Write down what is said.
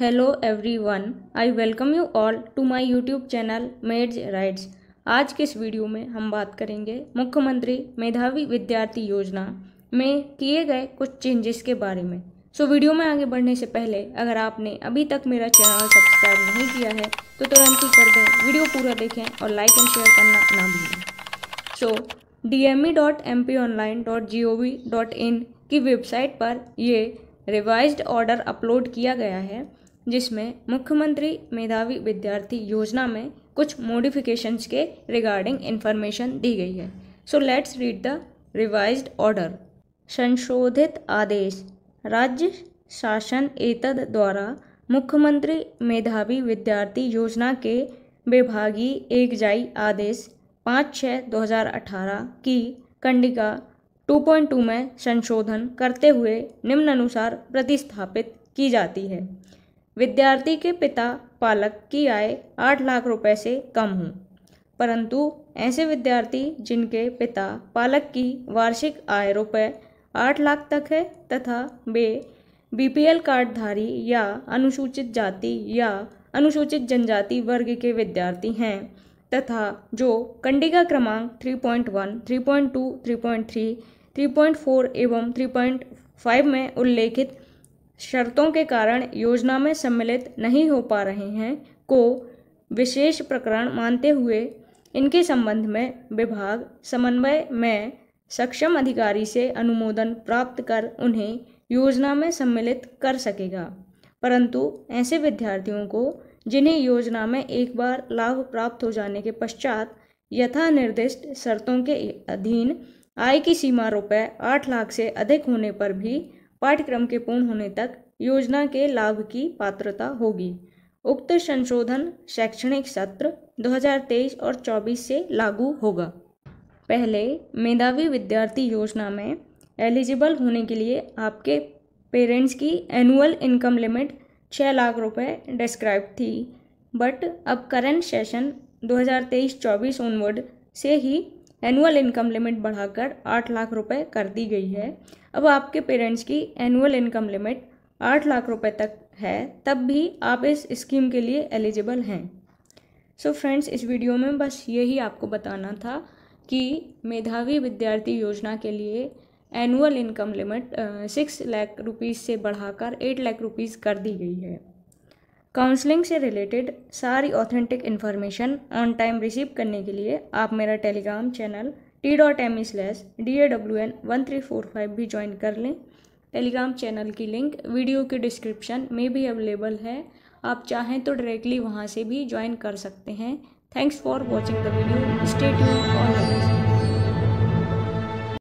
hello everyone I welcome you all to my YouTube channel meds rights आज के इस video में हम बात करेंगे मुख्यमंत्री मेधावी विद्यार्थी योजना में किए गए कुछ चेंजेस के बारे में सो so, वीडियो में आगे बढ़ने से पहले अगर आपने अभी तक मेरा चैनल सब्सक्राइब नहीं किया है तो तुरंत ही कर दें वीडियो पूरा देखें और लाइक एंड शेयर करना ना भूलें सो डी e की वेबसाइट पर ये रिवाइज्ड ऑर्डर अपलोड किया गया है जिसमें मुख्यमंत्री मेधावी विद्यार्थी योजना में कुछ मॉडिफिकेशंस के रिगार्डिंग इन्फॉर्मेशन दी गई है so let's read the revised order संशोधित आदेश राज्य शासन एतद द्वारा मुख्यमंत्री मेधावी विद्यार्थी योजना के विभागीय एक जाई आदेश पाँच छः दो हज़ार अठारह की कंडिका 2.2 में संशोधन करते हुए निम्न अनुसार प्रतिस्थापित की जाती है विद्यार्थी के पिता पालक की आय आठ लाख रुपए से कम हो परंतु ऐसे विद्यार्थी जिनके पिता पालक की वार्षिक आय रुपये आठ लाख तक है तथा वे बीपीएल कार्डधारी या अनुसूचित जाति या अनुसूचित जनजाति वर्ग के विद्यार्थी हैं तथा जो कंडिका क्रमांक 3.1, 3.2, 3.3 3.4 एवं 3.5 में उल्लेखित शर्तों के कारण योजना में सम्मिलित नहीं हो पा रहे हैं को विशेष प्रकरण मानते हुए इनके संबंध में विभाग समन्वय में सक्षम अधिकारी से अनुमोदन प्राप्त कर उन्हें योजना में सम्मिलित कर सकेगा परंतु ऐसे विद्यार्थियों को जिन्हें योजना में एक बार लाभ प्राप्त हो जाने के पश्चात यथा निर्दिष्ट शर्तों के अधीन आय की सीमा रुपये आठ लाख से अधिक होने पर भी पाठ्यक्रम के पूर्ण होने तक योजना के लाभ की पात्रता होगी उक्त संशोधन शैक्षणिक सत्र 2023 और 24 से लागू होगा पहले मेधावी विद्यार्थी योजना में एलिजिबल होने के लिए आपके पेरेंट्स की एनुअल इनकम लिमिट छः लाख रुपए डिस्क्राइब थी बट अब करंट सेशन 2023-24 ऑनवर्ड से ही एनुअल इनकम लिमिट बढ़ाकर आठ लाख रुपए कर दी गई है अब आपके पेरेंट्स की एनुअल इनकम लिमिट आठ लाख रुपए तक है तब भी आप इस स्कीम के लिए एलिजिबल हैं सो so फ्रेंड्स इस वीडियो में बस यही आपको बताना था कि मेधावी विद्यार्थी योजना के लिए annual income limit six lakh rupees से बढ़ाकर एट लाख रुपीज़ कर दी गई है काउंसलिंग से रिलेटेड सारी authentic information on time receive करने के लिए आप मेरा Telegram channel T dot M E D A W N one three four five भी ज्वाइन कर लें टेलीग्राम चैनल की लिंक वीडियो के डिस्क्रिप्शन में भी अवेलेबल है आप चाहें तो डायरेक्टली वहाँ से भी ज्वाइन कर सकते हैं thanks for watching the video stay tune for